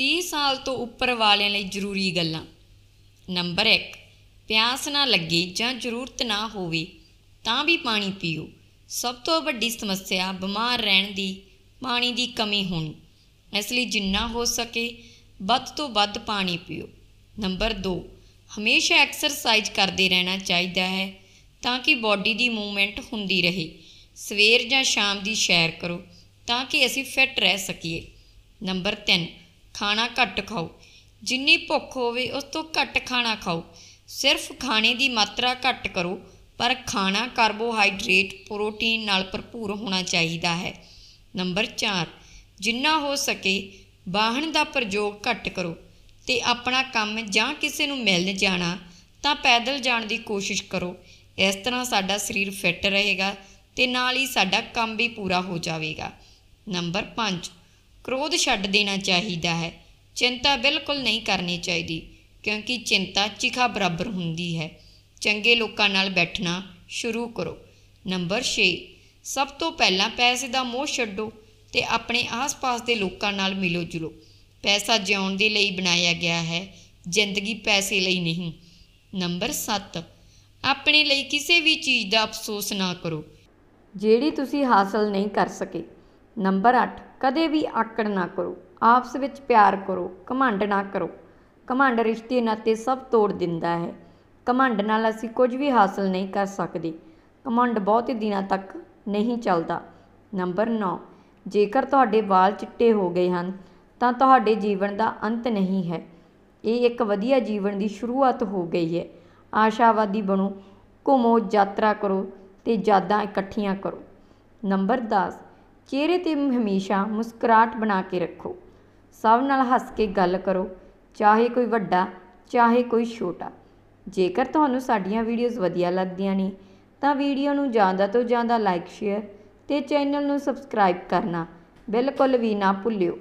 30 ਸਾਲ ਤੋਂ ਉੱਪਰ ਵਾਲਿਆਂ ਲਈ ਜ਼ਰੂਰੀ ਗੱਲਾਂ ਨੰਬਰ 1 ਪਿਆਸ ਨਾ ਲੱਗੇ ਜਾਂ ਜ਼ਰੂਰਤ ਨਾ ਹੋਵੇ ਤਾਂ ਵੀ ਪਾਣੀ ਪੀਓ ਸਭ ਤੋਂ ਵੱਡੀ ਸਮੱਸਿਆ ਬਿਮਾਰ ਰਹਿਣ ਦੀ ਪਾਣੀ ਦੀ ਕਮੀ ਹੋਣੀ ਇਸ ਲਈ ਜਿੰਨਾ ਹੋ ਸਕੇ ਵੱਧ ਤੋਂ ਵੱਧ ਪਾਣੀ ਪੀਓ ਨੰਬਰ 2 ਹਮੇਸ਼ਾ ਐਕਸਰਸਾਈਜ਼ ਕਰਦੇ ਰਹਿਣਾ ਚਾਹੀਦਾ ਹੈ ਤਾਂ ਕਿ ਬਾਡੀ ਦੀ ਮੂਵਮੈਂਟ ਹੁੰਦੀ ਰਹੇ ਸਵੇਰ ਜਾਂ ਸ਼ਾਮ ਦੀ ਸੈਰ ਕਰੋ ਤਾਂ ਕਿ ਅਸੀਂ ਫਿੱਟ ਰਹਿ ਸਕੀਏ ਨੰਬਰ 3 ਖਾਣਾ ਘੱਟ ਖਾਓ ਜਿੰਨੀ ਭੁੱਖ ਹੋਵੇ ਉਸ ਤੋਂ ਘੱਟ ਖਾਣਾ ਖਾਓ ਸਿਰਫ ਖਾਣੇ ਦੀ ਮਾਤਰਾ ਘੱਟ ਕਰੋ ਪਰ ਖਾਣਾ ਕਾਰਬੋਹਾਈਡਰੇਟ ਪ੍ਰੋਟੀਨ ਨਾਲ ਭਰਪੂਰ ਹੋਣਾ ਚਾਹੀਦਾ ਹੈ ਨੰਬਰ 4 ਜਿੰਨਾ ਹੋ ਸਕੇ ਵਾਹਨ ਦਾ ਪ੍ਰਯੋਗ ਘੱਟ ਕਰੋ ਤੇ ਆਪਣਾ ਕੰਮ ਜਾਂ ਕਿਸੇ ਨੂੰ ਮਿਲਣ ਜਾਣਾ ਤਾਂ ਪੈਦਲ ਜਾਣ ਦੀ ਕੋਸ਼ਿਸ਼ ਕਰੋ ਇਸ ਤਰ੍ਹਾਂ ਸਾਡਾ ਸਰੀਰ ਫਿੱਟ ਰਹੇਗਾ ਤੇ ਨਾਲ ਹੀ ਸਾਡਾ ਕੰਮ ਵੀ ਪੂਰਾ ਹੋ ਜਾਵੇਗਾ ਨੰਬਰ 5 ਕ੍ਰੋਧ ਛੱਡ ਦੇਣਾ ਚਾਹੀਦਾ ਹੈ ਚਿੰਤਾ ਬਿਲਕੁਲ ਨਹੀਂ ਕਰਨੀ ਚਾਹੀਦੀ ਕਿਉਂਕਿ ਚਿੰਤਾ ਚਿਖਾ ਬਰਾਬਰ ਹੁੰਦੀ ਹੈ ਚੰਗੇ ਲੋਕਾਂ ਨਾਲ ਬੈਠਣਾ ਸ਼ੁਰੂ ਕਰੋ ਨੰਬਰ 6 ਸਭ ਤੋਂ ਪਹਿਲਾਂ ਪੈਸੇ ਦਾ ਮੋਹ ਛੱਡੋ ਤੇ ਆਪਣੇ ਆਸ-ਪਾਸ ਦੇ ਲੋਕਾਂ ਨਾਲ ਮਿਲੋ ਜੁਲੋ ਪੈਸਾ ਜਿਉਣ ਦੇ ਲਈ ਬਣਾਇਆ ਗਿਆ ਹੈ ਜ਼ਿੰਦਗੀ ਪੈਸੇ ਲਈ ਨਹੀਂ ਨੰਬਰ 7 ਆਪਣੇ ਲਈ ਕਿਸੇ ਵੀ ਚੀਜ਼ ਦਾ ਅਫਸੋਸ ਨਾ ਕਰੋ ਜਿਹੜੀ ਤੁਸੀਂ ਹਾਸਲ ਨਹੀਂ ਕਰ ਸਕੇ ਨੰਬਰ 8 ਕਦੇ ਵੀ ਆਕੜ ਨਾ ਕਰੋ ਆਪਸ ਵਿੱਚ ਪਿਆਰ ਕਰੋ ਕਮੰਡ ਨਾ ਕਰੋ ਕਮੰਡ ਰਿਸ਼ਤੇ ਨਾਤੇ ਸਭ ਤੋੜ ਦਿੰਦਾ ਹੈ ਕਮੰਡ ਨਾਲ ਅਸੀਂ ਕੁਝ ਵੀ ਹਾਸਲ ਨਹੀਂ ਕਰ ਸਕਦੇ ਕਮੰਡ ਬਹੁਤ ਹੀ ਦਿਨਾਂ ਤੱਕ ਨਹੀਂ ਚੱਲਦਾ ਨੰਬਰ 9 ਜੇਕਰ ਤੁਹਾਡੇ ਵਾਲ ਚਿੱਟੇ ਹੋ ਗਏ ਹਨ ਤਾਂ ਤੁਹਾਡੇ ਜੀਵਨ ਦਾ ਅੰਤ ਨਹੀਂ ਹੈ ਇਹ ਇੱਕ ਵਧੀਆ ਜੀਵਨ ਦੀ ਸ਼ੁਰੂਆਤ ਹੋ ਗਈ ਹੈ ਆਸ਼ਾਵਾਦੀ ਬਣੋ ਘੁੰਮੋ ਯਾਤਰਾ ਕਰੋ ਤੇ ਯਾਦਾਂ ਇਕੱਠੀਆਂ ਕਰੋ ਨੰਬਰ 10 ਚਿਹਰੇ ਤੇ ਹਮੇਸ਼ਾ ਮੁਸਕਰਾਟ ਬਣਾ ਕੇ ਰੱਖੋ ਸਭ ਨਾਲ ਹੱਸ ਕੇ ਗੱਲ ਕਰੋ ਚਾਹੇ ਕੋਈ ਵੱਡਾ ਚਾਹੇ ਕੋਈ ਛੋਟਾ ਜੇਕਰ ਤੁਹਾਨੂੰ ਸਾਡੀਆਂ ਵੀਡੀਓਜ਼ ਵਧੀਆ ਲੱਗਦੀਆਂ ਨੇ ਤਾਂ ਵੀਡੀਓ ਨੂੰ ਜ਼ਿਆਦਾ ਤੋਂ ਜ਼ਿਆਦਾ ਲਾਈਕ ਸ਼ੇਅਰ ਤੇ ਚੈਨਲ ਨੂੰ ਸਬਸਕ੍ਰਾਈਬ ਕਰਨਾ ਬਿਲਕੁਲ ਵੀ ਨਾ ਭੁੱਲਿਓ